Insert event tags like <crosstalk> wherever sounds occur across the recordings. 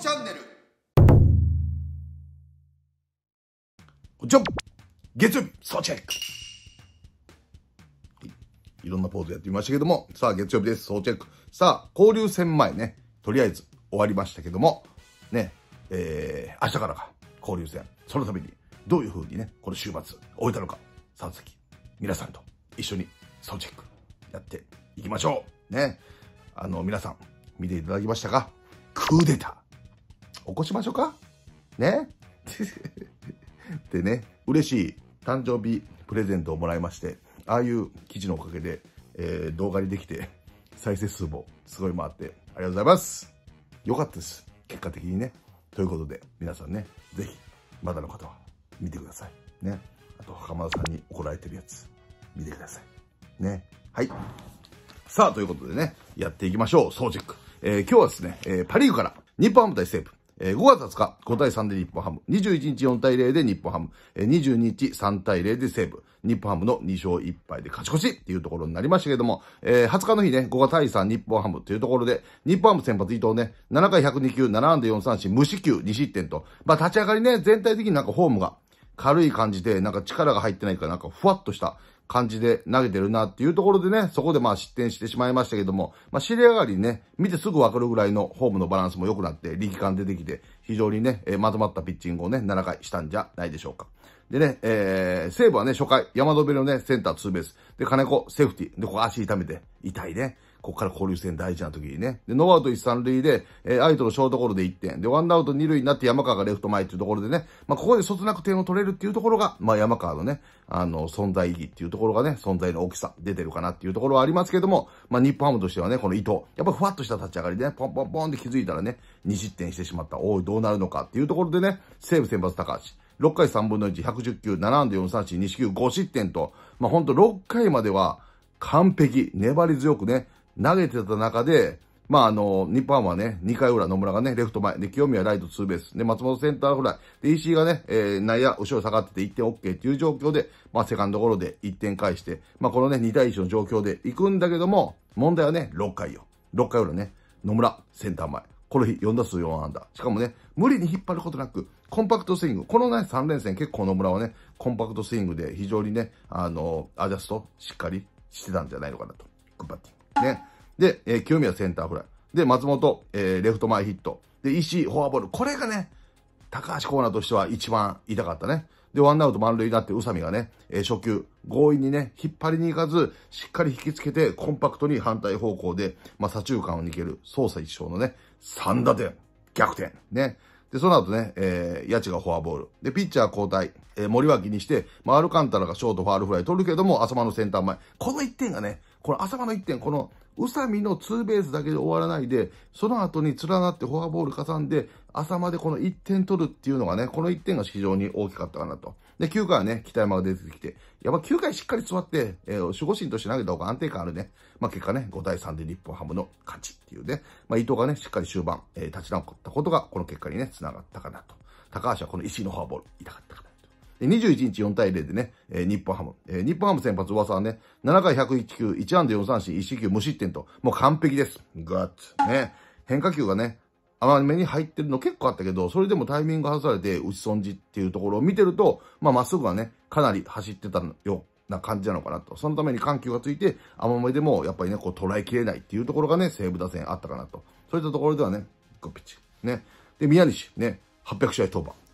チャンネルじゃ月曜日総チェックいろんなポーズやってみましたけどもさあ月曜日です総チェックさあ交流戦前ねとりあえず終わりましたけどもねえー、明日からか交流戦そのためにどういうふうにねこの週末終えたのか3席皆さんと一緒に総チェックやっていきましょうねあの皆さん見ていただきましたかクーデター起こしましょうかね <laughs> でね、嬉しい誕生日プレゼントをもらいまして、ああいう記事のおかげで、えー、動画にできて、再生数もすごい回って、ありがとうございます。よかったです。結果的にね。ということで、皆さんね、ぜひ、まだの方は見てください。ね。あと、袴田さんに怒られてるやつ、見てください。ね。はい。さあ、ということでね、やっていきましょう。総チェック。えー、今日はですね、えー、パリーグから、日本ハム対西武。えー、5月20日、5対3で日本ハム。21日4対0で日本ハム。えー、22日3対0で西武。日本ハムの2勝1敗で勝ち越しっていうところになりましたけども、えー、20日の日ね、5対3日本ハムというところで、日本ハム先発伊藤ね、7回102球、7安打4三振、無四球、2失点と。まあ、立ち上がりね、全体的になんかホームが軽い感じで、なんか力が入ってないから、なんかふわっとした感じで投げてるなっていうところでね、そこでまあ失点してしまいましたけども、まあ尻上がりね、見てすぐわかるぐらいのフォームのバランスも良くなって、力感出てきて、非常にね、えー、まとまったピッチングをね、7回したんじゃないでしょうか。でね、えー、西武はね、初回、山戸部のね、センターツーベース。で、金子、セーフティー。で、ここ足痛めて、痛いね。ここから交流戦大事な時にね。で、ノーアウト一三塁で、えー、アイトのショートゴロで1点。で、ワンアウト二塁になって山川がレフト前っていうところでね、まあ、ここでそつなく点を取れるっていうところが、まあ、山川のね、あの、存在意義っていうところがね、存在の大きさ、出てるかなっていうところはありますけども、まあ、日本ハムとしてはね、この伊藤、やっぱふわっとした立ち上がりで、ね、ポンポンポンって気づいたらね、2失点してしまった。おい、どうなるのかっていうところでね、西武先発高橋。6回3分の1、110球、7安打4三振、2四球、5失点と、まあ、ほんと6回までは完璧、粘り強くね、投げてた中で、まあ、あの、日本はね、2回裏野村がね、レフト前、で、清宮ライトツーベース、で、松本センターフライ、で、石井がね、えー、内野、後ろ下がってて1点 OK っていう状況で、まあ、セカンドゴロで1点返して、まあ、このね、2対1の状況で行くんだけども、問題はね、6回よ。6回裏ね、野村、センター前。この日、4打数4安打。しかもね、無理に引っ張ることなく、コンパクトスイング。このね、3連戦、結構野村はね、コンパクトスイングで非常にね、あの、アジャスト、しっかりしてたんじゃないのかなと。グッバッティング。ね。で、えー、清宮センターフライ。で、松本、えー、レフト前ヒット。で、石井、フォアボール。これがね、高橋コーナーとしては一番痛かったね。で、ワンアウト満塁になって、宇佐美がね、えー、初球、強引にね、引っ張りに行かず、しっかり引きつけて、コンパクトに反対方向で、まあ、左中間を抜ける、操作一生のね、3打点、逆転、ね。で、その後ね、えー、八千がフォアボール。で、ピッチャー交代、えー、森脇にして、まあ、アルカンタラがショートファールフライ取るけども、浅間のセンター前。この1点がね、この浅間の1点、この宇佐美のツーベースだけで終わらないで、その後に連なってフォアボール挟んで、浅間でこの1点取るっていうのがね、この1点が非常に大きかったかなと。で、9回はね、北山が出てきて、やっぱ9回しっかり座って、えー、守護神として投げた方が安定感あるね。まあ結果ね、5対3で日本ハムの勝ちっていうね。まあ伊藤がね、しっかり終盤、えー、立ち直ったことが、この結果にね、繋がったかなと。高橋はこの石井のフォアボール、痛かったか21日4対0でね、えー、日本ハム。えー、日本ハム先発噂はね、7回101球、1安打4三振、1四球無失点と、もう完璧です。ガッツ。ね。変化球がね、甘めに入ってるの結構あったけど、それでもタイミング外されて打ち損じっていうところを見てると、まあまっすぐはね、かなり走ってたような感じなのかなと。そのために緩急がついて、甘めでもやっぱりね、こう捉えきれないっていうところがね、西武打線あったかなと。そういったところではね、グピッチ。ね。で、宮西、ね、800試合登板。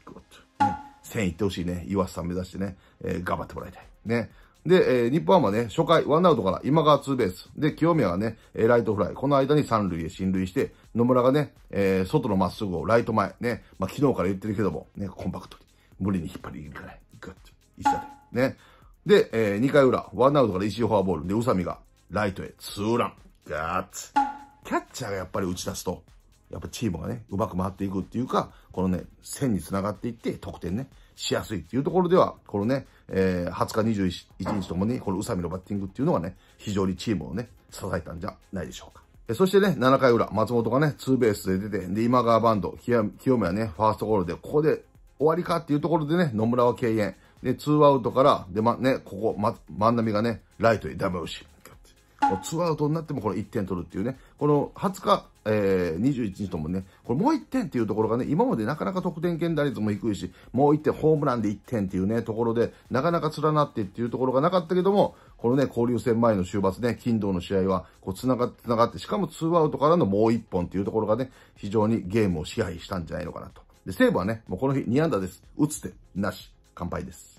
戦いってほしいね。岩瀬さん目指してね、えー、頑張ってもらいたい。ね。で、えー、日本ハムはね、初回、ワンアウトから今川ツーベース。で、清宮がね、えー、ライトフライ。この間に三塁へ進塁して、野村がね、えー、外のまっすぐをライト前。ね。まあ、昨日から言ってるけども、ね、コンパクトに。無理に引っ張りいかない。グッと。一緒だ。ね。で、えー、2回裏、ワンアウトから石井フォアボール。で、宇佐美がライトへツーラン。ガッツ。キャッチャーがやっぱり打ち出すと、やっぱチームがね、うまく回っていくっていうか、このね、線につながっていって、得点ね、しやすいっていうところでは、このね、えー、20日、21日ともに、この宇佐美のバッティングっていうのがね、非常にチームをね、支えたんじゃないでしょうか。そしてね、7回裏、松本がね、ツーベースで出て、で、今川バンド、清宮ね、ファーストゴールで、ここで終わりかっていうところでね、野村は敬遠。で、ツーアウトから、で、ま、ね、ここ、ま、万波がね、ライトでダメ押し。もうツーアウトになってもこの1点取るっていうね、この20日、えー、21日ともね、これもう1点っていうところがね、今までなかなか得点圏打率も低いし、もう1点、ホームランで1点っていうね、ところで、なかなか連なってっていうところがなかったけども、このね、交流戦前の週末ね、金土の試合は、こう、繋がって繋がって、しかも2アウトからのもう1本っていうところがね、非常にゲームを支配したんじゃないのかなと。で、西武はね、もうこの日2安打です。打つ手、なし、乾杯です。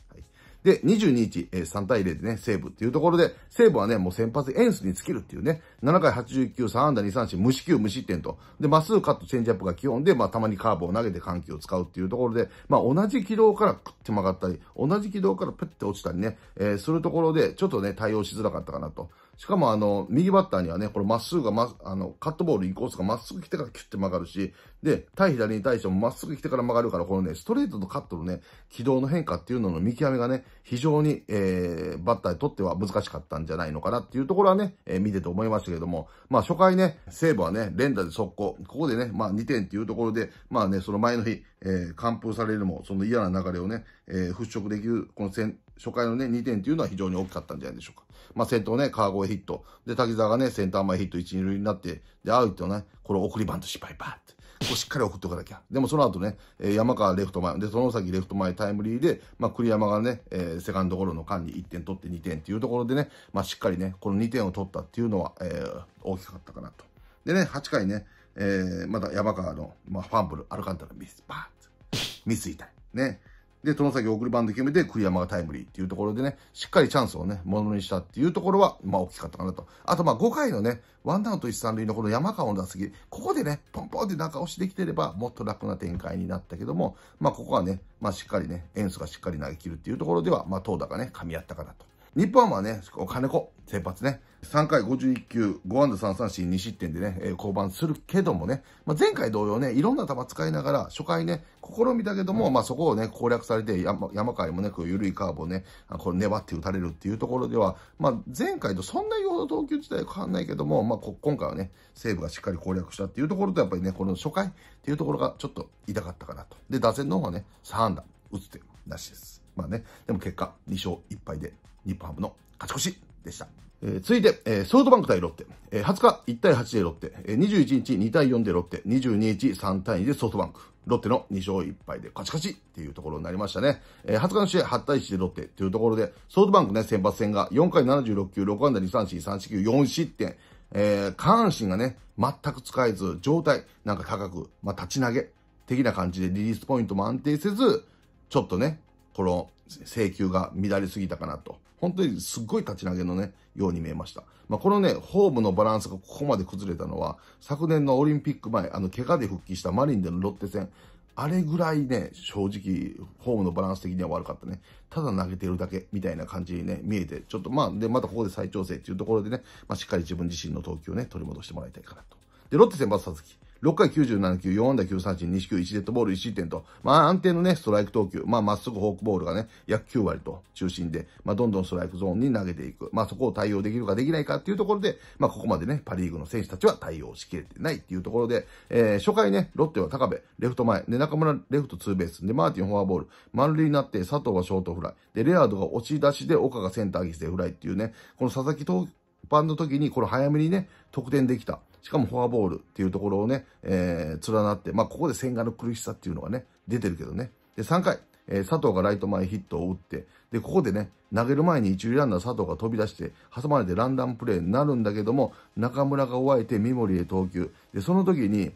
で、22日、えー、3対0でね、セーブっていうところで、セーブはね、もう先発エンスに尽きるっていうね、7回89、3安打2三振、無四球無失点と。で、まっすぐカット、チェンジアップが基本で、まあ、たまにカーブを投げて緩急を使うっていうところで、まあ、同じ軌道からプッて曲がったり、同じ軌道からプッて落ちたりね、えー、するところで、ちょっとね、対応しづらかったかなと。しかも、あの、右バッターにはね、これまっすぐがま、あの、カットボールインコースがまっすぐ来てからキュッて曲がるし、で、対左に対してもまっすぐ来てから曲がるから、このね、ストレートとカットのね、軌道の変化っていうのの見極めがね、非常に、えー、バッターにとっては難しかったんじゃないのかなっていうところはね、えー、見てて思いましたけども、まあ初回ね、西武はね、連打で速攻、ここでね、まあ2点っていうところで、まあね、その前の日、えー、完封されるも、その嫌な流れをね、えー、払拭できる、この戦、初回のね、2点っていうのは非常に大きかったんじゃないでしょうか。まあ、先頭ね、川越ヒット。で、滝沢がね、センター前ヒット1、2塁になって、で、アウトね、これ送りバント失敗、バーって。ここしっかり送っておかなきゃ。でもその後ね、え山川レフト前、で、その先レフト前タイムリーで、まあ、栗山がね、えセカンドゴロの間に1点取って2点っていうところでね、まあ、しっかりね、この2点を取ったっていうのは、えー、大きかったかなと。でね、8回ね、えー、まだ山川の、まあ、ファンブル、アルカンタラミス、バーンミスいたい。ね。で、その先送りバンド決めて、栗山がタイムリーっていうところでね、しっかりチャンスをね、ものにしたっていうところは、まあ大きかったかなと。あとまあ5回のね、ワンダウンと一三塁のこの山川の打席、ここでね、ポンポンって中押しできてれば、もっと楽な展開になったけども、まあここはね、まあしっかりね、エンスがしっかり投げ切るっていうところでは、まあ投打がね、噛み合ったかなと。日本はね、金子、先発ね、3回51球、5安打3三振2失点でね、え降板するけどもね、まあ、前回同様ね、いろんな球使いながら、初回ね、試みたけども、まあそこをね、攻略されて、山山海もね、こう緩いカーブをね、これ粘って打たれるっていうところでは、まあ前回とそんなにほど投球自体は変わんないけども、まあ今回はね、西武がしっかり攻略したっていうところと、やっぱりね、この初回っていうところがちょっと痛かったかなと。で、打線の方はね、3安打打つ手てなしです。まあね、でも結果、2勝1敗で日本ハムの勝ち越しでした。えー、続いて、えー、ソフトバンク対ロッテ。えー、20日1対8でロッテ、えー、21日2対4でロッテ、22日3対2でソフトバンク。ロッテの2勝1敗で勝ち勝ちっていうところになりましたね。えー、20日の試合8対1でロッテというところで、ソフトバンクね、先発戦が4回76球、6安打2三振、3四球、4失点。えー、下半身がね、全く使えず、状態なんか高く、まあ、立ち投げ的な感じでリリースポイントも安定せず、ちょっとね、この請求が乱れすぎたかなと本当にすっごい立ち投げのね、ように見えました。まあ、このね、ホームのバランスがここまで崩れたのは、昨年のオリンピック前、あの、怪我で復帰したマリンでのロッテ戦、あれぐらいね、正直、ホームのバランス的には悪かったね。ただ投げてるだけ、みたいな感じにね、見えて、ちょっとまあ、で、またここで再調整っていうところでね、まあ、しっかり自分自身の投球をね、取り戻してもらいたいかなと。で、ロッテ戦、まず佐々木。6回97球、4安打9三振、2球1デッドボール1失点と、まあ安定のね、ストライク投球、まあまっすぐフォークボールがね、約9割と中心で、まあどんどんストライクゾーンに投げていく。まあそこを対応できるかできないかっていうところで、まあここまでね、パリーグの選手たちは対応しきれてないっていうところで、えー、初回ね、ロッテは高部、レフト前、で中村レフトツーベース、でマーティンフォアボール、満塁になって佐藤はショートフライ、でレアードが押し出しで岡がセンター犠牲フライっていうね、この佐々木投パンの時にこれ早めにね、得点できた。しかもフォアボールっていうところをね、えー、連なって、まあ、ここで千賀の苦しさっていうのがね、出てるけどね。で、3回、えー、佐藤がライト前ヒットを打って、で、ここでね、投げる前に一塁ランナー佐藤が飛び出して、挟まれてランダムプレーになるんだけども、中村が追えて三森へ投球。で、その時に、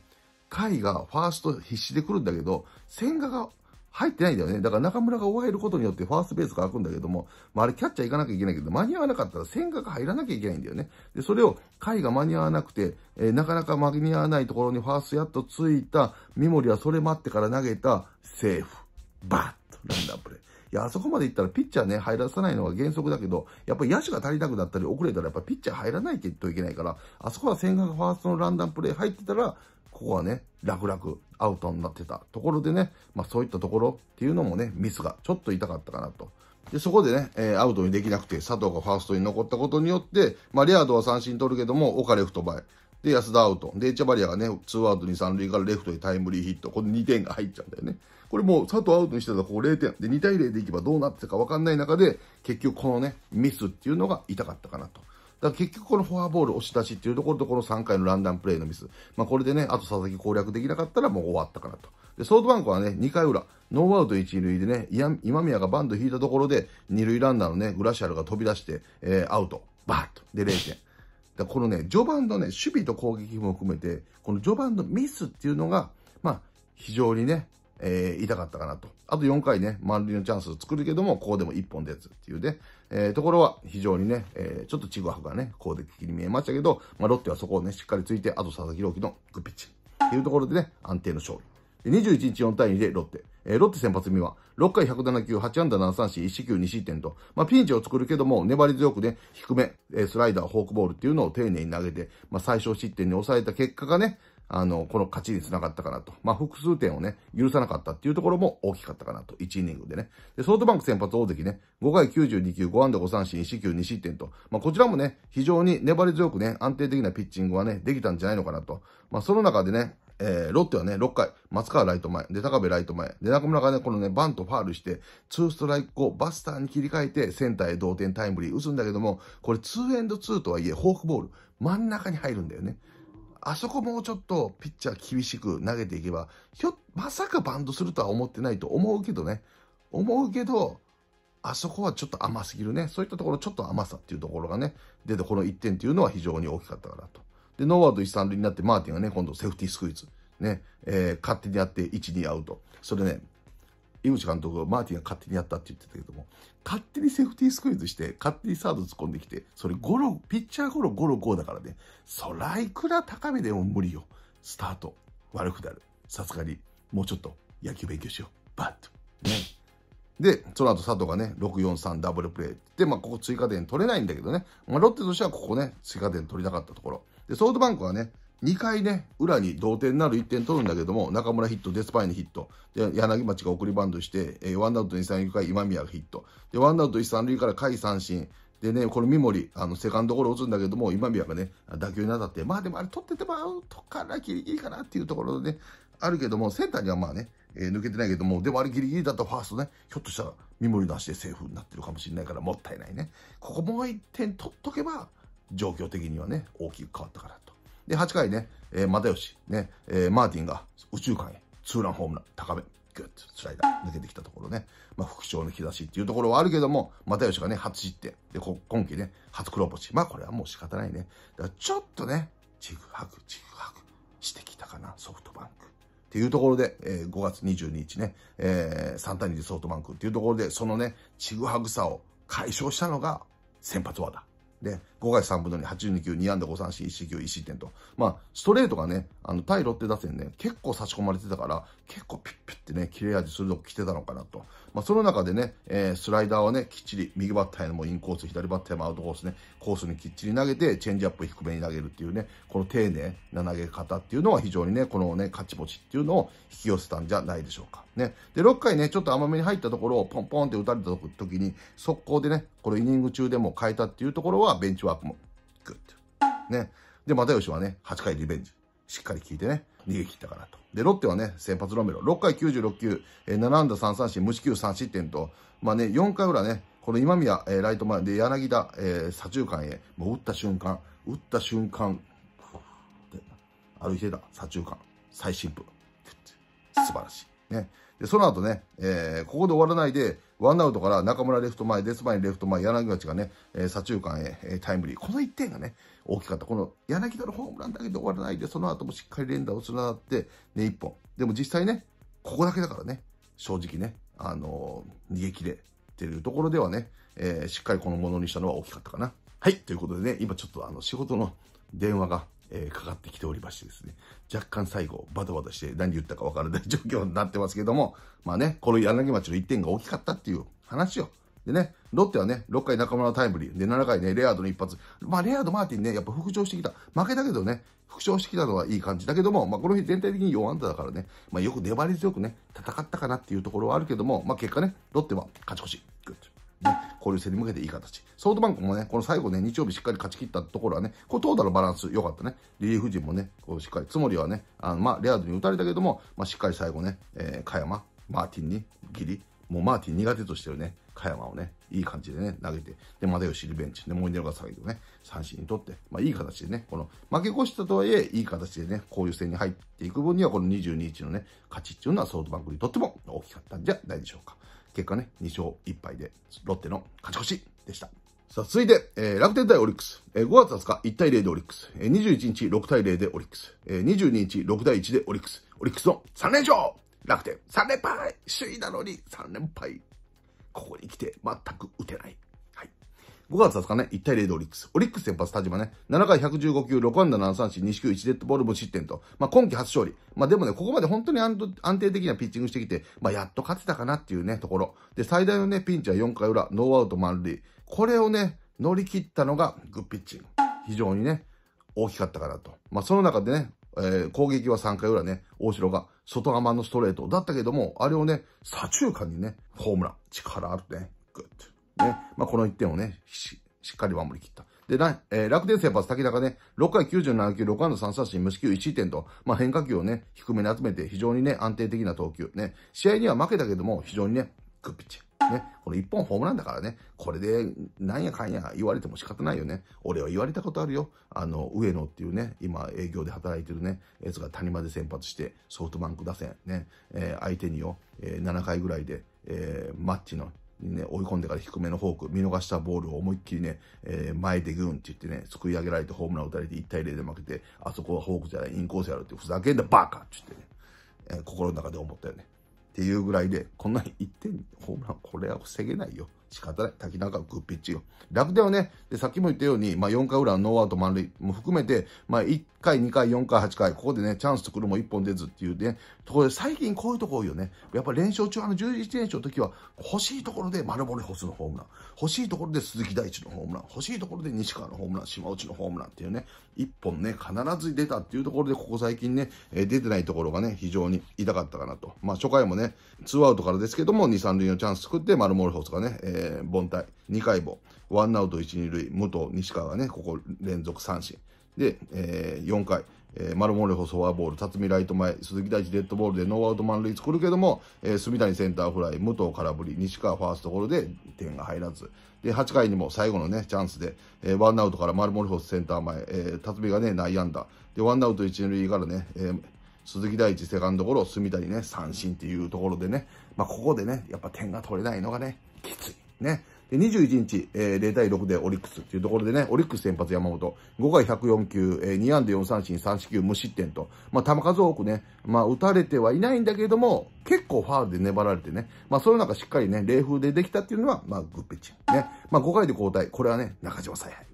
甲斐がファースト必死で来るんだけど、千賀が入ってないんだよね。だから中村が終えることによってファーストベースが開くんだけども、まあ、あれキャッチャー行かなきゃいけないけど、間に合わなかったら千閣が入らなきゃいけないんだよね。で、それを回が間に合わなくて、えー、なかなか間に合わないところにファーストやっとついた、三森はそれ待ってから投げた、セーフ。バッと、ランダープレイ。いや、あそこまで行ったらピッチャーね、入らさないのが原則だけど、やっぱり野手が足りなくなったり遅れたらやっぱピッチャー入らないといけないから、あそこは千賀がファーストのランダムプレイ入ってたら、ここはね、楽々アウトになってたところでね、まあそういったところっていうのもね、ミスがちょっと痛かったかなと。で、そこでね、えー、アウトにできなくて、佐藤がファーストに残ったことによって、まあ、レアードは三振取るけども、岡レフト前。で、安田アウト。で、エチャバリアがね、ツーアウトに三塁からレフトにタイムリーヒット。こで2点が入っちゃうんだよね。これもう佐藤アウトにしてたらここ0点。で、2対0でいけばどうなってたかわかんない中で、結局このね、ミスっていうのが痛かったかなと。だ結局このフォアボール押し出しっていうところとこの3回のランダムプレイのミス。まあこれでね、あと佐々木攻略できなかったらもう終わったかなと。で、ソードバンクはね、2回裏、ノーアウト1塁でね、今宮がバンド引いたところで、2塁ランナーのね、グラシアルが飛び出して、えー、アウト。バーッと。で、0点。だこのね、序盤のね、守備と攻撃も含めて、この序盤のミスっていうのが、まあ、非常にね、えー、痛かったかなと。あと4回ね、満塁のチャンスを作るけども、ここでも1本でつっていうね、えー、ところは非常にね、えー、ちょっとちぐはぐがね、こうできに見えましたけど、まあ、ロッテはそこをね、しっかりついて、あと佐々木朗希のグッピッチというところでね、安定の勝利。21日4対2でロッテ。えー、ロッテ先発見は、6回107球、8安打7三振、1四球2失点と、まあ、ピンチを作るけども、粘り強くね、低め、えー、スライダー、フォークボールっていうのを丁寧に投げて、まあ、最小失点に抑えた結果がね、あの、この勝ちにつながったかなと。まあ、複数点をね、許さなかったっていうところも大きかったかなと。1イニングでね。で、ソフトバンク先発大関ね、5回92球、5安打5三振、四球2失点と。まあ、こちらもね、非常に粘り強くね、安定的なピッチングはね、できたんじゃないのかなと。まあ、その中でね、えー、ロッテはね、6回、松川ライト前、で、高部ライト前、で、中村がね、このね、バントファールして、2ストライク後、バスターに切り替えて、センターへ同点タイムリー打つんだけども、これ2エンド2とはいえ、フォークボール、真ん中に入るんだよね。あそこもうちょっとピッチャー厳しく投げていけば、ひょ、まさかバントするとは思ってないと思うけどね。思うけど、あそこはちょっと甘すぎるね。そういったところ、ちょっと甘さっていうところがね、出てこの1点っていうのは非常に大きかったかなと。で、ノーアウト1、3塁になって、マーティンがね、今度セーフティースクイズ。ね、えー、勝手にやって1、2アウト。それね、井口監督はマーティンが勝手にやったって言ってたけども、勝手にセーフティースクイズして、勝手にサード突っ込んできて、それゴロ、ピッチャーゴロ、ゴロ5だからね、そらいくら高めでも無理よ。スタート、悪くなる。さすがに、もうちょっと野球勉強しよう。バッと。ね。で、その後佐藤がね、643ダブルプレイ。で、まあ、ここ追加点取れないんだけどね。まあ、ロッテとしてはここね、追加点取りたかったところ。で、ソードバンクはね、2回ね、裏に同点なる1点取るんだけども、中村ヒット、デスパイのヒット、で柳町が送りバントして、えー、ワンアウト2、3塁から今宮がヒット、でワンアウト1、3塁から回三振、でね、この三森、あの、セカンドゴロ打つんだけども、今宮がね、打球に当たって、まあでもあれ取っててもアウトからギリギリかなっていうところでね、あるけども、センターにはまあね、えー、抜けてないけども、でもあれギリギリだとファーストね、ひょっとしたら三森の足でセーフになってるかもしれないからもったいないね。ここもう1点取っとけば、状況的にはね、大きく変わったから。で、8回ね、えー、又吉、ね、えー、マーティンが宇宙間へ、ツーランホームラン、高め、グッとスライダー抜けてきたところね、まあ、復調の兆しっていうところはあるけども、又吉がね、初失点。で、こ今季ね、初黒星。まあ、これはもう仕方ないね。だからちょっとね、ちぐはぐ、ちぐはぐしてきたかな、ソフトバンク。っていうところで、えー、5月22日ね、えー、3対2でソフトバンクっていうところで、そのね、ちぐはぐさを解消したのが先発技。で、5回3分の2、82球、2安打5三振、1四球、1失点と。まあ、ストレートがね、あの、対ロッテ打線ね、結構差し込まれてたから、結構ピッピッってね、切れ味鋭く来てたのかなと。まあ、その中でね、えー、スライダーはね、きっちり、右バッターへのもインコース、左バッターへもアウトコースね、コースにきっちり投げて、チェンジアップ低めに投げるっていうね、この丁寧な投げ方っていうのは非常にね、このね、勝ち星っていうのを引き寄せたんじゃないでしょうか。ね。で、6回ね、ちょっと甘めに入ったところをポンポンって打たれた時に、速攻でね、このイニング中でも変えたっていうところは、ベンチトッもグッと。ね。で、又吉はね、8回リベンジ。しっかり聞いてね、逃げ切ったからと。で、ロッテはね、先発ロメロ、6回96球、えー、7安打3三振、無四球3失点と、まあね、4回裏ね、この今宮、えー、ライト前で柳田、えー、左中間へ、もう打った瞬間、打った瞬間、歩いてた、左中間、最新部。素晴らしい。ね。で、その後ね、えー、ここで終わらないで、ワンアウトから中村レフト前、デスマインレフト前、柳町がね、えー、左中間へ、えー、タイムリー。この1点がね、大きかった。この柳田のホームランだけで終わらないで、その後もしっかり連打を繋なって、ね、1本。でも実際ね、ここだけだからね、正直ね、あのー、逃げ切れっていうところではね、えー、しっかりこのものにしたのは大きかったかな。はい、ということでね、今ちょっとあの、仕事の電話がえー、かかってきておりましてですね、若干最後、バタバタして何言ったかわからない <laughs> 状況になってますけども、まあね、この柳町の1点が大きかったっていう話をでね、ロッテはね、6回中村のタイムリー、で、7回ね、レアードの一発。まあ、レアード・マーティンね、やっぱ復調してきた。負けたけどね、復調してきたのはいい感じだけども、まあ、この日全体的に4安打だからね、まあ、よく粘り強くね、戦ったかなっていうところはあるけども、まあ、結果ね、ロッテは勝ち越し。グッね、交流戦に向けていい形。ソフトバンクもね、この最後ね、日曜日しっかり勝ち切ったところはね、これトータルバランス良かったね。リリーフ陣もね、こうしっかり、つもりはね、あの、まあ、レアードに打たれたけども、まあ、しっかり最後ね、えー、加山、マーティンに、ギリ、もうマーティン苦手としてるね、加山をね、いい感じでね、投げて、で、よしリベンチ、で、モイネロが下げてね、三振にとって、まあ、いい形でね、この、負け越したとはいえ、いい形でね、交流戦に入っていく分には、この22日のね、勝ちっていうのはソフトバンクにとっても大きかったんじゃないでしょうか。結果ね、2勝1敗で、ロッテの勝ち越しでした。さあ、続いて、えー、楽天対オリックス。えー、5月20日、1対0でオリックス。えー、21日、6対0でオリックス。えー、22日、6対1でオリックス。オリックスの3連勝楽天、3連敗首位なのに3連敗。ここに来て、全く打てない。5月20日ね、1対0でオリックス。オリックス先発田島ね、7回115球、6安打7三振、西球1デッドボール無失点と、まあ、今季初勝利。まあ、でもね、ここまで本当に安定的なピッチングしてきて、まあ、やっと勝てたかなっていうね、ところ。で、最大のね、ピンチは4回裏、ノーアウト満塁。これをね、乗り切ったのがグッピッチング。非常にね、大きかったかなと。まあ、その中でね、えー、攻撃は3回裏ね、大城が外釜のストレートだったけども、あれをね、左中間にね、ホームラン。力あるね。グッド。ね。まあ、この1点をね、しっかり守り切った。で、なえー、楽天先発、田がね、6回97球、6安打3三振、無四球1点と、まあ、変化球をね、低めに集めて、非常にね、安定的な投球。ね、試合には負けたけども、非常にね、グッピッチ。ね、この1本ホームランだからね、これで、なんやかんや言われても仕方ないよね。俺は言われたことあるよ。あの、上野っていうね、今営業で働いてるね、やつが谷間で先発して、ソフトバンク打線、ね、えー、相手によ、えー、7回ぐらいで、えー、マッチのね、追い込んでから低めのフォーク、見逃したボールを思いっきりね、えー、前でグーンって言ってね、すくい上げられてホームラン打たれて1対0で負けて、あそこはフォークじゃない、インコースやるって、ふざけんだバカって言ってね、えー、心の中で思ったよね。っていうぐらいで、こんなに1点ホームラン、これは防げないよ。仕方ない。滝中グッピッチよ。楽天はね、で、さっきも言ったように、まあ、4回裏のノーアウト満塁も含めて、まあ、1回、2回、4回、8回、ここでね、チャンス作るも1本出ずっていうね、ところで、最近こういうとこ多いよね。やっぱ連勝中、あの11連勝の時は、欲しいところで丸森ホスのホームラン、欲しいところで鈴木大地のホームラン、欲しいところで西川のホームラン、島内のホームランっていうね、1本ね、必ず出たっていうところで、ここ最近ね、え出てないところがね、非常に痛かったかなと。まあ、初回もね、2アウトからですけども、2、3塁のチャンス作って、丸森ホスがね、えー、凡退、2回も、ワンアウト1、2塁、武藤、西川がね、ここ連続三振。で、えー、4回、えー、マルモレホソフォアボール、辰巳ライト前、鈴木大地デッドボールでノーアウト満塁作るけども、えー、谷センターフライ、武藤空振り、西川ファーストゴロで点が入らず。で、8回にも最後のね、チャンスで、えー、ワンアウトからマルモレホスセンター前、えー、辰巳がね、内野安打。で、ワンアウト一塁からね、えー、鈴木大地セカンドゴロ、隅谷ね、三振っていうところでね、まあ、ここでね、やっぱ点が取れないのがね、きつい。ね。で、21日、えー、0対6でオリックスっていうところでね、オリックス先発山本、5回104球、えー、2安打4三振、3四球無失点と、まあ、球数多くね、まあ、打たれてはいないんだけれども、結構ファールで粘られてね、まあ、その中しっかりね、冷風でできたっていうのは、まあ、グッペチね。まあ、5回で交代。これはね、中島采配。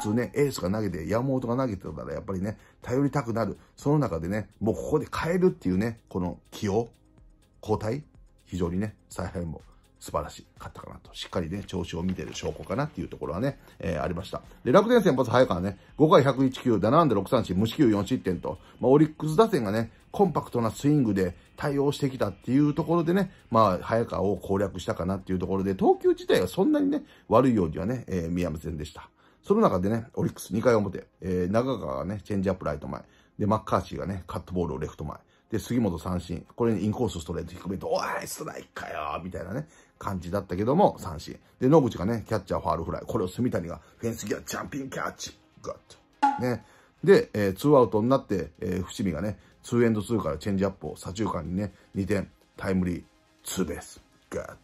普通ね、エースが投げて、山本が投げてたら、やっぱりね、頼りたくなる。その中でね、もうここで変えるっていうね、この起用、交代、非常にね、采配も素晴らしかったかなと。しっかりね、調子を見てる証拠かなっていうところはね、えー、ありました。で、楽天先発早川ね、5回101球、7安打6三振、無四球4失点と、まあ、オリックス打線がね、コンパクトなスイングで対応してきたっていうところでね、まあ、早川を攻略したかなっていうところで、投球自体はそんなにね、悪いようにはね、えー、見えませんでした。その中でね、オリックス2回表、えー、長川がね、チェンジアップライト前、で、マッカーシーがね、カットボールをレフト前、で、杉本三振。これにインコースストレート低めと、おい、ストライクかよみたいなね、感じだったけども、三振。で、野口がね、キャッチャーファールフライ。これを住谷が、フェンス際、ジャンピングキャッチ。グッと。ね。で、えー、ツーアウトになって、えー、伏見がね、ツーエンド2からチェンジアップを左中間にね、2点、タイムリー、ツーベース。ガ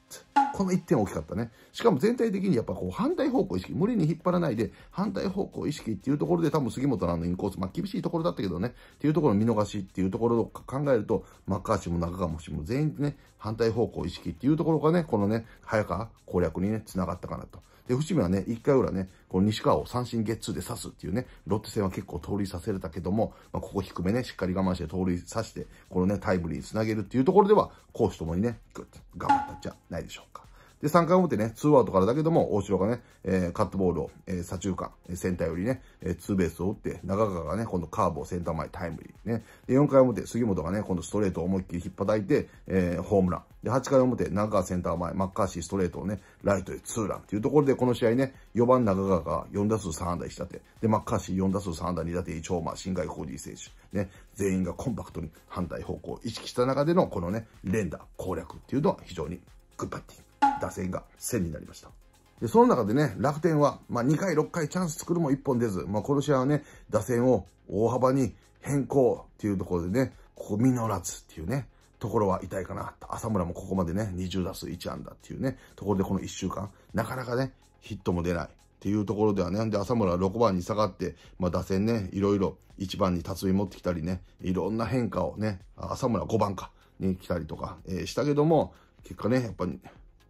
この1点大きかったね。しかも全体的にやっぱこう反対方向意識、無理に引っ張らないで反対方向意識っていうところで多分杉本のインコース、まあ厳しいところだったけどね、っていうところの見逃しっていうところを考えると、マッカーシーも中川もしも全員ね、反対方向意識っていうところがね、このね、早川攻略にね、繋がったかなと。で、伏見はね、1回裏ね、この西川を三振ゲッツーで刺すっていうね、ロッテ戦は結構盗塁させれたけども、まあ、ここ低めね、しっかり我慢して盗塁刺して、このね、タイムリーにつなげるっていうところでは、攻守ともにね、グッと頑張ったんじゃないでしょうか。で、3回表ね、ツーアウトからだけども、大城がね、えー、カットボールを、えー、左中間、センターよりね、えー、ツーベースを打って、中川がね、今度カーブをセンター前タイムリーね。で、4回表、杉本がね、今度ストレートを思いっきり引っ叩いて、えー、ホームラン。で、8回表、中川センター前、マッカーシーストレートをね、ライトへツーランというところで、この試合ね、4番中川が4打数3安打1打点。で、マッカーシー4打数3安打2打点、イチョーマー、新外コーディ選手。ね、全員がコンパクトに反対方向を意識した中での、このね、連打、攻略っていうのは非常にグッバッティング。打線が1000になりました。で、その中でね、楽天は、まあ、2回、6回チャンス作るも1本出ず、まあ、この試合はね、打線を大幅に変更っていうところでね、ここ実らずっていうね、ところは痛いかな。浅村もここまでね、20打数1安打っていうね、ところでこの1週間、なかなかね、ヒットも出ない。っていうところではね、で、浅村は6番に下がって、まあ、打線ね、いろいろ1番に辰巳持ってきたりね、いろんな変化をね、浅村5番か、に来たりとか、えー、したけども、結果ね、やっぱり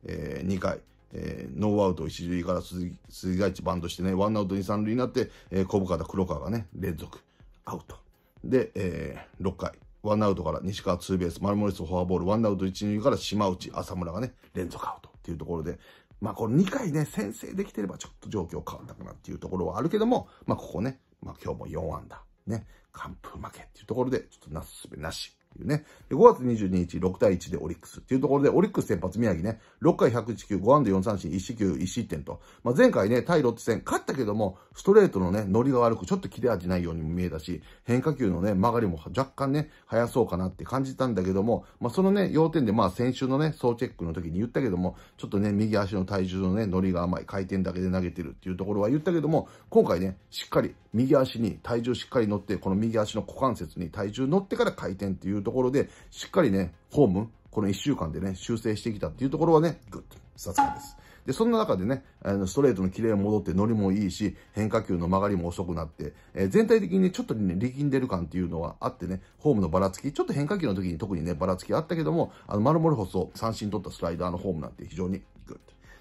えー、2回、えー、ノーアウト一塁から鈴木、鈴木大地バントしてね、ワンアウト二三塁になって、えー、小深田黒川がね、連続、アウト。で、えー、6回、ワンアウトから西川ツーベース、丸森スフォアボール、ワンアウト一塁から島内、浅村がね、連続アウトっていうところで、まあこの2回ね、先制できてればちょっと状況変わったかなっていうところはあるけども、まあここね、まあ今日も4安打、ね、完封負けっていうところで、ちょっとなすすべなし。っていうね。で、5月22日、6対1でオリックスっていうところで、オリックス先発宮城ね、6回101球、5安打4三振、1四球、1失点と。まあ、前回ね、対ロッテ戦、勝ったけども、ストレートのね、ノリが悪く、ちょっと切れ味ないようにも見えたし、変化球のね、曲がりも若干ね、速そうかなって感じたんだけども、まあ、そのね、要点で、まあ、先週のね、総チェックの時に言ったけども、ちょっとね、右足の体重のね、ノリが甘い、回転だけで投げてるっていうところは言ったけども、今回ね、しっかり、右足に体重しっかり乗って、この右足の股関節に体重乗ってから回転っていうところで、しっかりね、フォーム、この1週間でね、修正してきたっていうところはね、グッと、さすがです。で、そんな中でね、あのストレートのキレが戻ってノリもいいし、変化球の曲がりも遅くなって、えー、全体的にね、ちょっとね、力んでる感っていうのはあってね、フォームのばらつき、ちょっと変化球の時に特にね、ばらつきあったけども、あの、丸ス細、三振取ったスライダーのフォームなんて非常にグ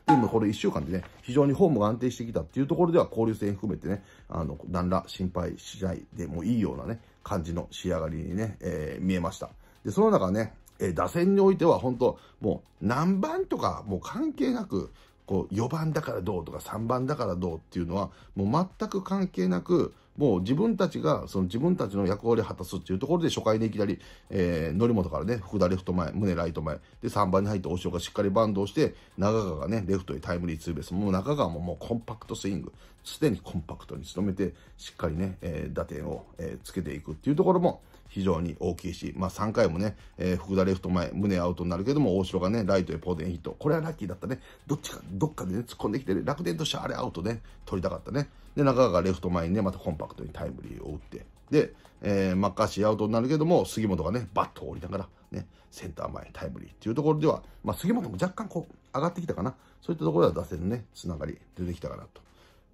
ッでもこれ1週間でね、非常にフォームが安定してきたっていうところでは交流戦含めてね、あの、何ら心配しないでもいいようなね、感じの仕上がりにね、えー、見えました。で、その中ね、えー、打線においては本当もう何番とかもう関係なく、こう4番だからどうとか3番だからどうっていうのはもう全く関係なく、もう自分たちが、その自分たちの役割を果たすっていうところで初回でいきなり、えー、則本からね、福田レフト前、宗ライト前、で3番に入って大塩がしっかりバンドをして、長川がね、レフトへタイムリーツーベース、もう中川ももうコンパクトスイング、すでにコンパクトに努めて、しっかりね、えー、打点を、えー、つけていくっていうところも非常に大きいし、まあ、3回もね、えー、福田レフト前、胸アウトになるけども、大城がね、ライトへポーデンヒット。これはラッキーだったね。どっちか、どっかでね、突っ込んできて、ね、楽天としてはあれアウトね、取りたかったね。で、中川がレフト前にね、またコンパクトにタイムリーを打って、で、えー、マッカーシーアウトになるけども、杉本がね、バットを降りながら、ね、センター前タイムリーっていうところでは、まあ、杉本も若干こう、上がってきたかな。そういったところでは打線のね、つながり出てきたかなと。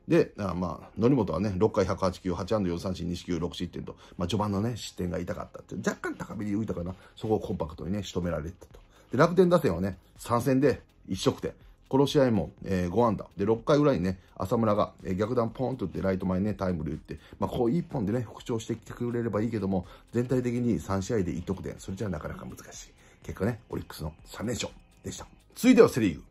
で、あまあ、則本はね、6回108球、8安打4三振、2四球、6失点と、まあ、序盤のね、失点が痛かったって、若干高めに浮いたかな、そこをコンパクトにね、仕留められてたと。で、楽天打線はね、3戦で1色点。この試合も、えー、5安打。で、6回裏にね、浅村が、えー、逆弾ポンと打ってライト前にね、タイムリー打って、まあ、こう1本でね、復調してきてくれればいいけども、全体的に3試合で1得点。それじゃなかなか難しい。結果ね、オリックスの3連勝でした。続いてはセリーグ。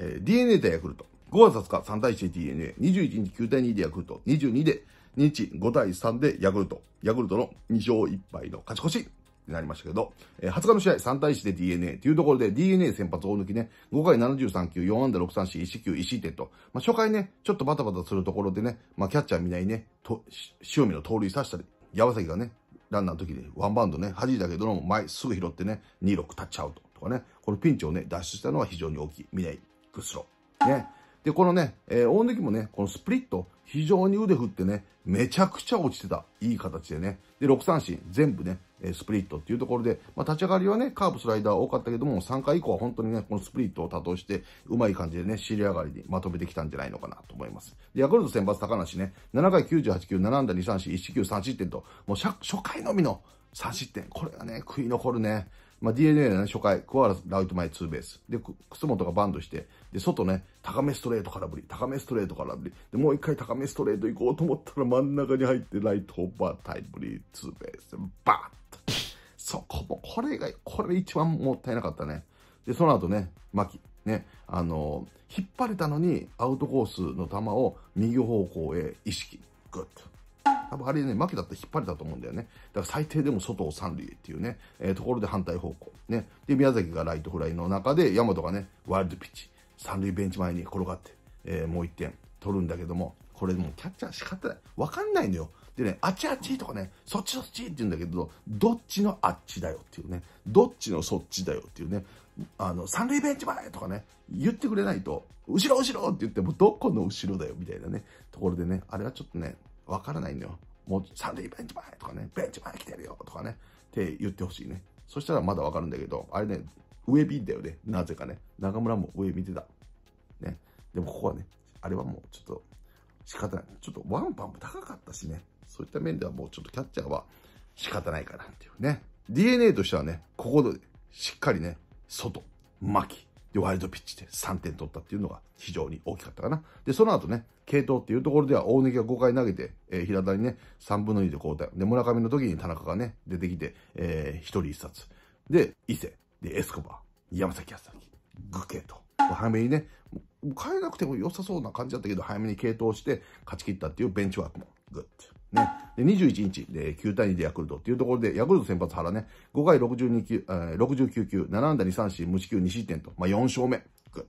えー、DNA 対ヤクルト。5月20日3対 1DNA、21日9対2でヤクルト、22で日5対3でヤクルト、ヤクルトの2勝1敗の勝ち越しになりましたけど、え20日の試合3対1で DNA というところで DNA 先発大抜きね、5回73球、4安打6三振、1球、1失点と、まあ、初回ね、ちょっとバタバタするところでね、まあ、キャッチャー見ないね、と、塩見の盗塁刺したり、山崎がね、ランナーの時でワンバウンドね、弾いたけども前すぐ拾ってね、2、6タッチアウトとかね、このピンチをね、脱出したのは非常に大きい。なネくグスロ。ね。で、このね、えー、大貫もね、このスプリット、非常に腕振ってね、めちゃくちゃ落ちてた。いい形でね。で、6三振、全部ね、スプリットっていうところで、まあ、立ち上がりはね、カーブ、スライダー多かったけども、3回以降は本当にね、このスプリットを多投して、うまい感じでね、尻上がりにまとめてきたんじゃないのかなと思います。で、ヤクルト先発高梨ね、7回98球、7安打2三振、1球3失点と、もう初回のみの3失点。これがね、悔い残るね。まあ、DNA の、ね、初回、桑ラライト前ツーベース。で、楠本がバンドして、で、外ね、高めストレート空振り、高めストレート空振り。で、もう一回高めストレート行こうと思ったら真ん中に入ってライトオーバータイムリーツーベース、バーッと。そこも、これが、これ一番もったいなかったね。で、その後ね、き。ね、あのー、引っ張れたのにアウトコースの球を右方向へ意識、グッと。多分あれね、負けだったら引っ張れたと思うんだよね。だから最低でも外を三塁っていうね、えー、ところで反対方向。ね。で、宮崎がライトフライの中で、山本がね、ワイルドピッチ。三塁ベンチ前に転がって、えー、もう1点取るんだけども、これもうキャッチャー仕方ない。わかんないのよ。でね、あっちあっちとかね、そっちそっちって言うんだけど、どっちのあっちだよっていうね、どっちのそっちだよっていうね、あの、三塁ベンチ前とかね、言ってくれないと、後ろ後ろって言っても、どこの後ろだよみたいなね、ところでね、あれはちょっとね、わからないのよ。もう三塁ベンチ前とかね、ベンチ前来てるよとかね、って言ってほしいね。そしたらまだわかるんだけど、あれね、上見だよね。なぜかね。中村も上見てた。ね。でもここはね、あれはもうちょっと仕方ない。ちょっとワンパンも高かったしね。そういった面ではもうちょっとキャッチャーは仕方ないかなっていうね。DNA としてはね、ここでしっかりね、外、巻き、で、ワイルドピッチで3点取ったっていうのが非常に大きかったかな。で、その後ね、系統っていうところでは大貫が5回投げて、えー、平田にね、3分の2で交代。で、村上の時に田中がね、出てきて、えー、1人1冊。で、伊勢。で、エスコバー、山崎康明、グケと。早めにね、変えなくても良さそうな感じだったけど、早めに系統して勝ち切ったっていうベンチワークもグッね。で、21日で9対2でヤクルトっていうところで、ヤクルト先発原ね、5回62球、69球、7安打2三振、無四球2失点と、まあ、4勝目。グ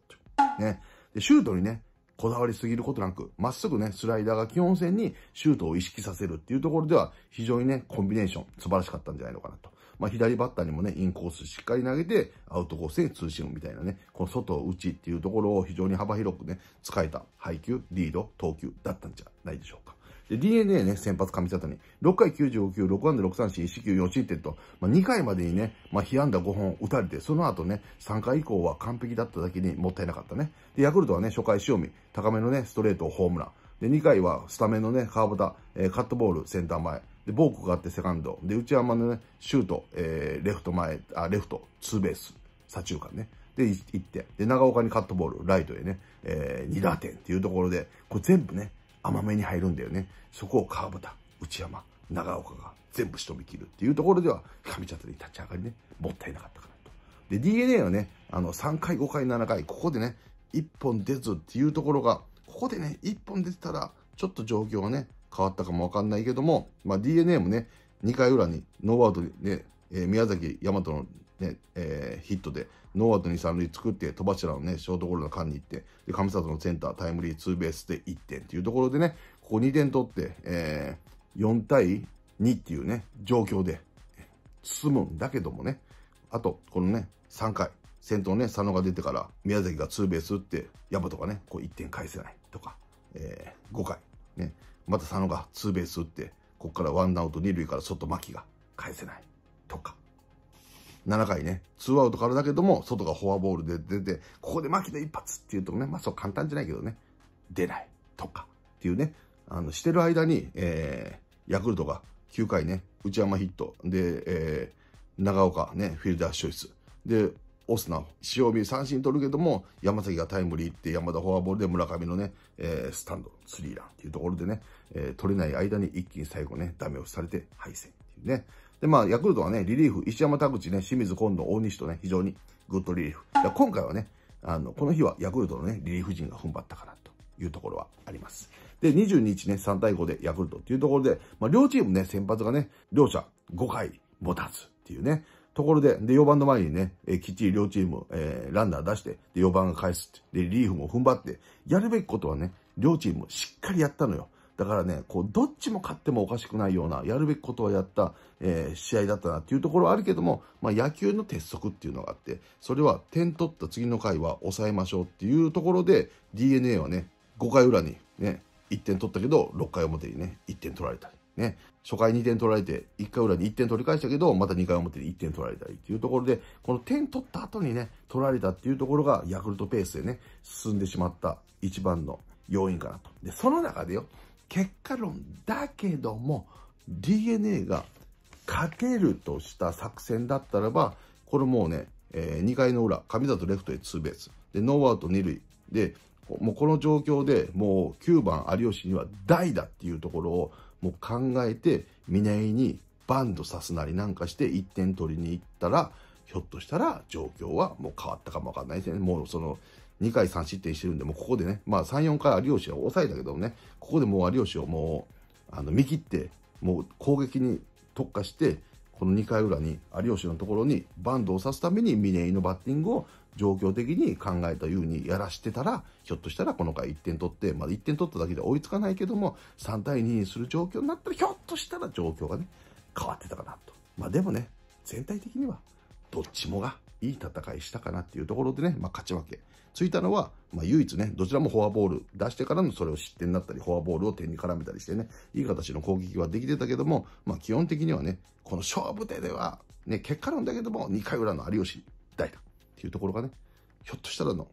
ッね。で、シュートにね、こだわりすぎることなく、まっすぐね、スライダーが基本線にシュートを意識させるっていうところでは、非常にね、コンビネーション、素晴らしかったんじゃないのかなと。まあ、左バッターにもね、インコースしっかり投げて、アウトコースにツーシームみたいなね、この外を打ちっていうところを非常に幅広くね、使えた配球、リード、投球だったんじゃないでしょうか。DNA ね、先発上里に、6回95球、6安打6三振、1球4失点と、まあ、2回までにね、まあ、被安打5本打たれて、その後ね、3回以降は完璧だっただけにもったいなかったね。で、ヤクルトはね、初回塩見、高めのね、ストレートをホームラン。で、2回はスタメンのね、川端、えー、カットボール、センター前。で、ボークがあってセカンド。で、内山のね、シュート、えー、レフト前、あ、レフト、ツーベース、左中間ね。で、っ点。で、長岡にカットボール、ライトへね、えー、二打点っていうところで、これ全部ね、甘めに入るんだよね。そこを川端、内山、長岡が全部仕留め切るっていうところでは、上茶に立ち上がりね、もったいなかったかなと。で、DNA はね、あの、3回、5回、7回、ここでね、1本出ずっていうところが、ここでね、1本出てたら、ちょっと状況はね、変わったかもわかんないけども、まあ、DNA もね、2回裏にノーアウトでね、えー、宮崎大和のね、えー、ヒットで、ノーアウトに三塁作って、戸柱のね、ショートゴロの間に行って、で、上里のセンタータイムリーツーベースで1点というところでね、ここ2点取って、えー、4対2っていうね、状況で進むんだけどもね、あと、このね、3回、先頭ね、佐野が出てから、宮崎がツーベース打って、大和とかね、こう1点返せないとか、えー、5回、ね、また佐野がツーベース打って、ここからワンアウト二塁から外牧が返せない。とか。7回ね、ツーアウトからだけども、外がフォアボールで出て、ここで牧の一発っていうとね、まあそう簡単じゃないけどね、出ない。とか。っていうね、あの、してる間に、えー、ヤクルトが9回ね、内山ヒット。で、えー、長岡ね、フィルダーショイス。で、オスナ、塩見三振取るけども、山崎がタイムリーって山田フォアボールで村上のね、えー、スタンド、スリーランっていうところでね、えー、取れない間に一気に最後ね、ダメ押されて敗戦っていうね。で、まあ、ヤクルトはね、リリーフ、石山田口ね、清水今度大西とね、非常にグッドリリーフ。今回はね、あの、この日はヤクルトのね、リリーフ陣が踏ん張ったかなというところはあります。で、22日ね、3対5でヤクルトっていうところで、まあ、両チームね、先発がね、両者5回持たずっていうね、ところで、で、4番の前にね、えー、きっちり両チーム、えー、ランナー出して、で、4番が返すって、で、リーフも踏ん張って、やるべきことはね、両チームしっかりやったのよ。だからね、こう、どっちも勝ってもおかしくないような、やるべきことはやった、えー、試合だったなっていうところはあるけども、まあ、野球の鉄則っていうのがあって、それは点取った次の回は抑えましょうっていうところで、DNA はね、5回裏にね、1点取ったけど、6回表にね、1点取られた。ね、初回2点取られて、1回裏に1点取り返したけど、また2回表に1点取られたりっていうところで、この点取った後にね、取られたっていうところが、ヤクルトペースでね、進んでしまった一番の要因かなと。で、その中でよ、結果論だけども、DNA が勝てるとした作戦だったらば、これもうね、えー、2回の裏、上里レフトへツーベース。で、ノーアウト2塁。で、もうこの状況でもう9番有吉には代打っていうところをもう考えて、峰井にバンドさすなりなんかして1点取りに行ったら、ひょっとしたら状況はもう変わったかもわかんないですね。もうその、2回3失点してるんで、もうここでね、まあ3、4回有吉を抑えたけどね、ここでもう有吉をもう、あの、見切って、もう攻撃に特化して、この2回裏に有吉のところにバンドを刺すために峰井のバッティングを状況的に考えたようにやらしてたら、ひょっとしたらこの回1点取って、まだ1点取っただけで追いつかないけども、3対2にする状況になったら、ひょっとしたら状況がね、変わってたかなと。まあでもね、全体的には、どっちもがいい戦いしたかなっていうところでね、まあ、勝ち分け。ついたのは、まあ、唯一ね、どちらもフォアボール出してからのそれを失点になったり、フォアボールを点に絡めたりしてね、いい形の攻撃はできてたけども、まあ、基本的にはね、この勝負手では、ね、結果論だけども、2回裏の有吉大太。ていうところがね、ひょっとしたらの